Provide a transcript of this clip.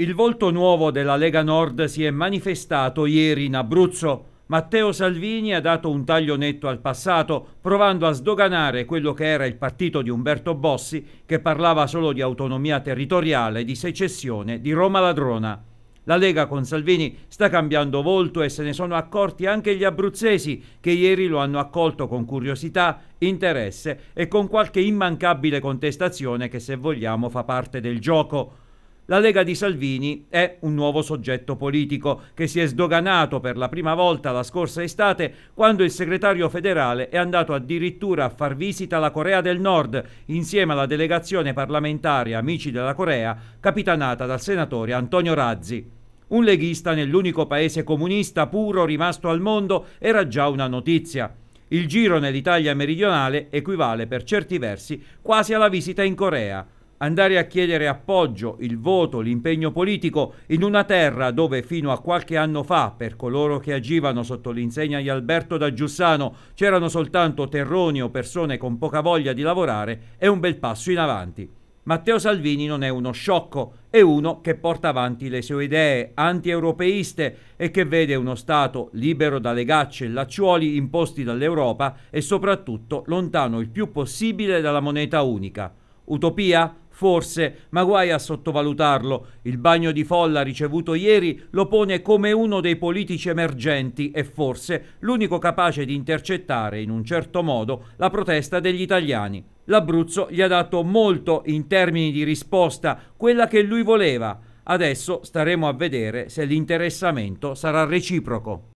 Il volto nuovo della Lega Nord si è manifestato ieri in Abruzzo. Matteo Salvini ha dato un taglio netto al passato, provando a sdoganare quello che era il partito di Umberto Bossi, che parlava solo di autonomia territoriale, di secessione, di Roma ladrona. La Lega con Salvini sta cambiando volto e se ne sono accorti anche gli abruzzesi che ieri lo hanno accolto con curiosità, interesse e con qualche immancabile contestazione che se vogliamo fa parte del gioco la Lega di Salvini è un nuovo soggetto politico che si è sdoganato per la prima volta la scorsa estate quando il segretario federale è andato addirittura a far visita alla Corea del Nord insieme alla delegazione parlamentare Amici della Corea capitanata dal senatore Antonio Razzi. Un leghista nell'unico paese comunista puro rimasto al mondo era già una notizia. Il giro nell'Italia meridionale equivale per certi versi quasi alla visita in Corea andare a chiedere appoggio, il voto, l'impegno politico in una terra dove fino a qualche anno fa per coloro che agivano sotto l'insegna di Alberto da Giussano c'erano soltanto terroni o persone con poca voglia di lavorare è un bel passo in avanti. Matteo Salvini non è uno sciocco, è uno che porta avanti le sue idee anti-europeiste e che vede uno Stato libero dalle gacce e lacciuoli imposti dall'Europa e soprattutto lontano il più possibile dalla moneta unica. Utopia? Forse, ma guai a sottovalutarlo, il bagno di folla ricevuto ieri lo pone come uno dei politici emergenti e forse l'unico capace di intercettare in un certo modo la protesta degli italiani. L'Abruzzo gli ha dato molto in termini di risposta, quella che lui voleva. Adesso staremo a vedere se l'interessamento sarà reciproco.